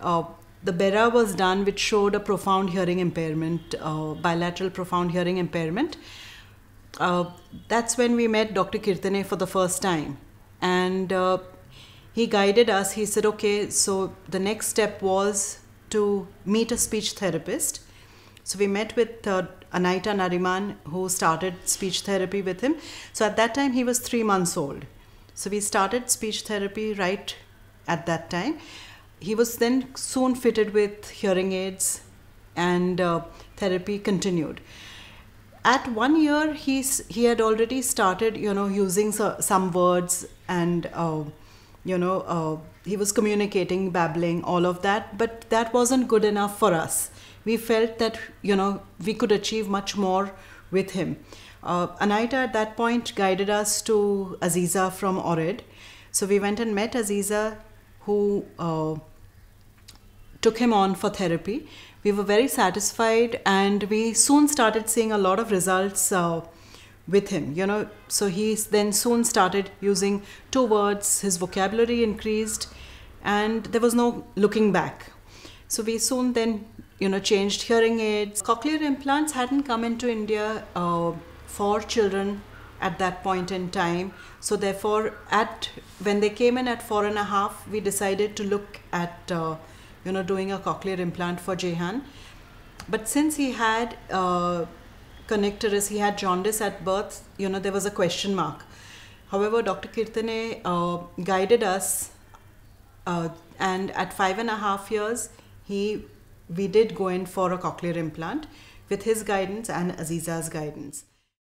Uh, the BERA was done, which showed a profound hearing impairment, uh, bilateral profound hearing impairment. Uh, that's when we met Dr. Kirtane for the first time. And uh, he guided us. He said, okay, so the next step was to meet a speech therapist. So we met with uh, Anaita Nariman, who started speech therapy with him. So at that time, he was three months old. So we started speech therapy right at that time. He was then soon fitted with hearing aids and uh, therapy continued. At one year, he, he had already started, you know, using so, some words and, uh, you know, uh, he was communicating, babbling, all of that, but that wasn't good enough for us. We felt that, you know, we could achieve much more with him. Uh, at that point guided us to Aziza from Orid. So we went and met Aziza who uh, took him on for therapy. We were very satisfied and we soon started seeing a lot of results uh, with him, you know. So he then soon started using two words, his vocabulary increased, and there was no looking back. So we soon then, you know, changed hearing aids. Cochlear implants hadn't come into India uh, for children at that point in time. So therefore, at when they came in at four and a half, we decided to look at uh, you know doing a cochlear implant for Jehan. But since he had uh, connectors, he had jaundice at birth. You know there was a question mark. However, Dr. Kirtane uh, guided us, uh, and at five and a half years, he we did go in for a cochlear implant with his guidance and Aziza's guidance.